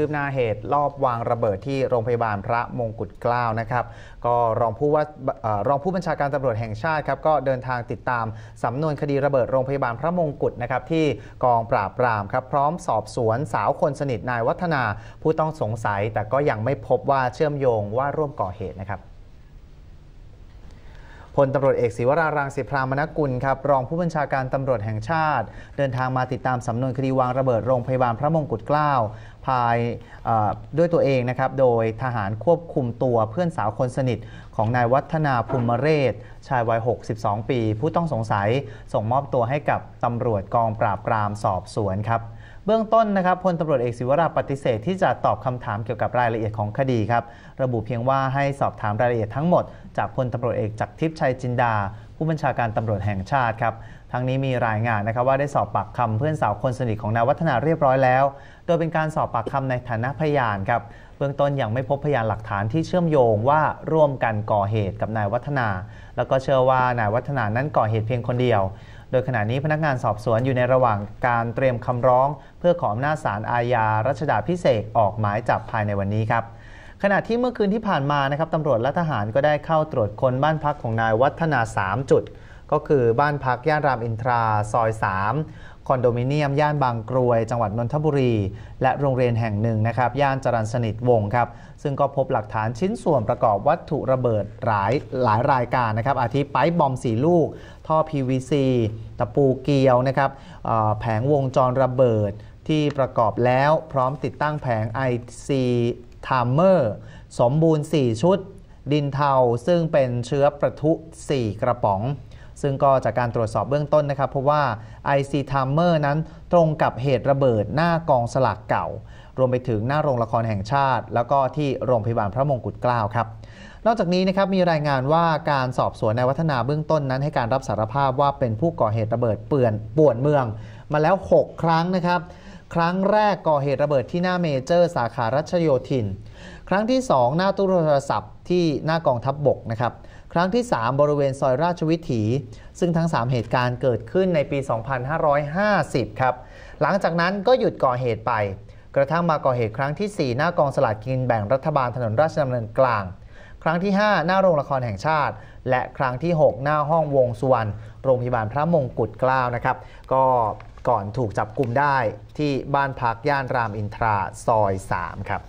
คืบหน้าเหตุรอบวางระเบิดที่โรงพยาบาลพระมงกุฎเกล้านะครับ ก็รองผู้ว่ารองผู้บัญชาการตำรวจแห่งชาติครับก็เดินทางติดตามสำนวนคดีระเบิดโรงพยาบาลพระมงกุฎนะครับ ที่กองปราบปรามครับ พร้อมสอบสวนสาวคนสนิทนายวัฒนาผู้ต้องสงสัย แต่ก็ยังไม่พบว่าเชื่อมโยงว่าร่วมก่อเหตุนะครับพลตำรวจเอกศิวรารังสิพรามนกุลครับ รองผู้บัญชาการตำรวจแห่งชาติ เดินทางมาติดตามสำนวนคดีวางระเบิดโรงพยาบาลพระมงกุฎเกล้า ภายด้วยตัวเองนะครับ โดยทหารควบคุมตัวเพื่อนสาวคนสนิท ของนายวัฒนาภูมิเรศ ชายวัย 62 ปี ผู้ต้องสงสัยส่งมอบตัวให้กับตำรวจกองปราบปรามสอบสวนครับเบื้องต้นนะครับพลตำรวจเอกศิวราปฏิเสธที่จะตอบคำถามเกี่ยวกับรายละเอียดของคดีครับระบุเพียงว่าให้สอบถามรายละเอียดทั้งหมดจากพลตำรวจเอกจักทิพย์ชัยชัยจินดาผู้บัญชาการตำรวจแห่งชาติครับทางนี้มีรายงานนะครับว่าได้สอบปากคำเพื่อนสาวคนสนิทของนายวัฒนาเรียบร้อยแล้ว โดยเป็นการสอบปากคำในฐานะพยานครับ เบื้องต้นยังไม่พบพยานหลักฐานที่เชื่อมโยงว่าร่วมกันก่อเหตุกับนายวัฒนา แล้วก็เชื่อว่านายวัฒนานั้นก่อเหตุเพียงคนเดียว โดยขณะนี้พนักงานสอบสวนอยู่ในระหว่างการเตรียมคำร้อง เพื่อขออำนาจศาลอาญารัชดาพิเศษออกหมายจับภายในวันนี้ครับขณะที่เมื่อคืนที่ผ่านมานะครับตำรวจและทหารก็ได้เข้าตรวจคนบ้านพักของนายวัฒนา 3 จุด ก็คือบ้านพัก ย่านรามอินทรา ซอย 3 คอนโดมิเนียม ย่านบางกรวย จังหวัดนนทบุรี และโรงเรียนแห่งหนึ่งนะครับย่านจรัญสนิทวงครับ ซึ่งก็พบหลักฐานชิ้นส่วนประกอบวัตถุระเบิดหลายหลายรายการนะครับอาทิไปบอมสีลูก ท่อ PVC ตะปูเกลียวนะครับแผงวงจรระเบิดที่ประกอบแล้วพร้อมติดตั้งแผง IC ทามเมอร์สมบูรณ์ 4 ชุด ดินเทาซึ่งเป็นเชื้อประทุ 4 กระป๋อง ซึ่งก็จากการตรวจสอบเบื้องต้นนะครับ เพราะว่า IC Timer นั้นตรงกับเหตุระเบิดหน้ากองสลากเก่า รวมไปถึงหน้าโรงละครแห่งชาติ แล้วก็ที่โรงพยาบาลพระมงกุฎเกล้าครับ นอกจากนี้นะครับ มีรายงานว่าการสอบสวนในวัฒนาเบื้องต้นนั้นให้การรับสารภาพว่าเป็นผู้ก่อเหตุระเบิดเปื่อนป่วนเมือง มาแล้ว6ครั้งนะครับครั้งแรกก่อเหตุระเบิดที่หน้าเมเจอร์สาขารัชโยธินครั้งที่2หน้าตู้โทรศัพท์ที่หน้ากองทัพบบกนะครับครั้งที่ 3 บริเวณซอยราชวิถี ซึ่งทั้ง 3 เหตุการณ์เกิดขึ้นในปี 2550 ครับหลังจากนั้นก็หยุดก่อเหตุไป กระทั่งมาก่อเหตุครั้งที่4หน้ากองสลากกินแบ่งรัฐบาลถนนราชดำเนินกลาง ครั้งที่ 5 หน้าโรงละครแห่งชาติ และครั้งที่ 6 หน้าห้องวงสวรรณโรงพยาบาลพระมงกุฎเกล้านะครับก็ก่อนถูกจับกลุ่มได้ที่บ้านพักย่านรามอินทรา ซอย 3 ครับ